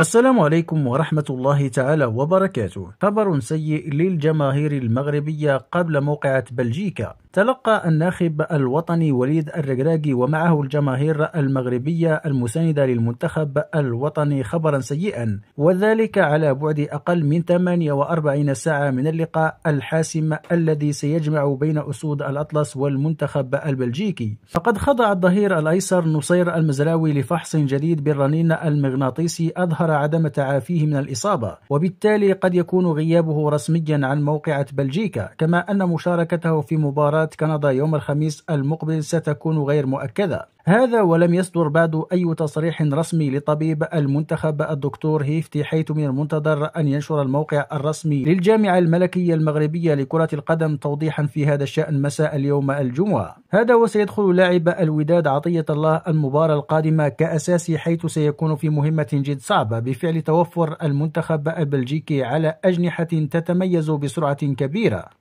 السلام عليكم ورحمة الله تعالى وبركاته خبر سيء للجماهير المغربية قبل موقعة بلجيكا تلقى الناخب الوطني وليد الرجراجي ومعه الجماهير المغربية المساندة للمنتخب الوطني خبرا سيئا وذلك على بعد أقل من 48 ساعة من اللقاء الحاسم الذي سيجمع بين أسود الأطلس والمنتخب البلجيكي فقد خضع الظهير الأيسر نصير المزراوي لفحص جديد بالرنين المغناطيسي أظهر عدم تعافيه من الإصابة وبالتالي قد يكون غيابه رسميا عن موقعة بلجيكا كما أن مشاركته في مباراة سفارات كندا يوم الخميس المقبل ستكون غير مؤكدة هذا ولم يصدر بعد أي تصريح رسمي لطبيب المنتخب الدكتور هيفتي حيث من المنتظر أن ينشر الموقع الرسمي للجامعة الملكية المغربية لكرة القدم توضيحا في هذا الشأن مساء اليوم الجمعة هذا وسيدخل لاعب الوداد عطية الله المباراة القادمة كأساسي حيث سيكون في مهمة جد صعبة بفعل توفر المنتخب البلجيكي على أجنحة تتميز بسرعة كبيرة